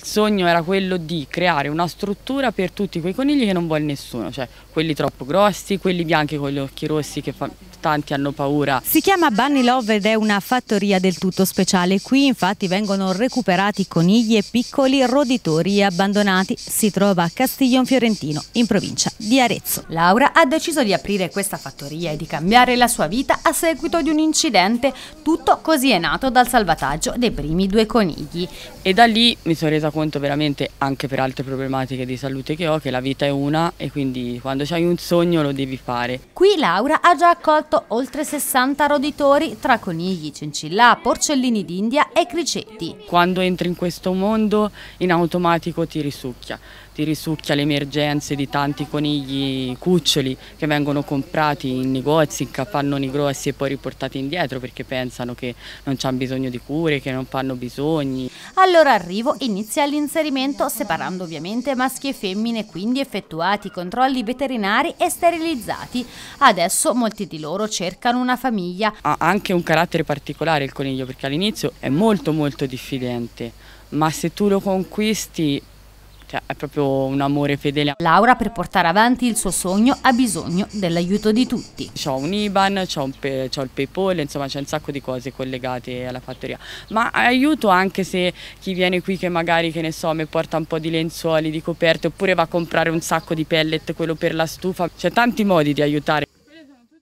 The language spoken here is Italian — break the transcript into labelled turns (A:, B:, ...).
A: Il sogno era quello di creare una struttura per tutti quei conigli che non vuole nessuno, cioè quelli troppo grossi, quelli bianchi con gli occhi rossi che tanti hanno paura. Si
B: chiama Bunny Love ed è una fattoria del tutto speciale. Qui infatti vengono recuperati conigli e piccoli roditori abbandonati. Si trova a Castiglion Fiorentino, in provincia di Arezzo. Laura ha deciso di aprire questa fattoria e di cambiare la sua vita a seguito di un incidente. Tutto così è nato dal salvataggio dei primi due conigli. E da lì mi
A: sono resa resa conto veramente anche per altre problematiche di salute che ho che la vita è una e quindi quando hai un sogno lo devi fare.
B: Qui Laura ha già accolto oltre 60 roditori tra conigli, cincilla, porcellini d'India e cricetti.
A: Quando entri in questo mondo in automatico ti risucchia, ti risucchia le emergenze di tanti conigli cuccioli che vengono comprati in negozi, in capannoni grossi e poi riportati indietro perché pensano che non c'hanno bisogno di cure, che non fanno bisogni.
B: Allora arrivo inizia sia all'inserimento, separando ovviamente maschi e femmine, quindi effettuati controlli veterinari e sterilizzati. Adesso molti di loro cercano una famiglia.
A: Ha anche un carattere particolare il coniglio perché all'inizio è molto molto diffidente, ma se tu lo conquisti cioè è proprio un amore fedele. Laura per portare avanti il suo sogno ha bisogno dell'aiuto di tutti. Ho un IBAN, ho, un pe ho il PayPal, insomma c'è un sacco di cose collegate alla fattoria, ma aiuto anche se chi viene qui che magari che ne so mi porta un po' di lenzuoli, di coperte oppure va a comprare un sacco di pellet, quello per la stufa, c'è tanti modi di aiutare.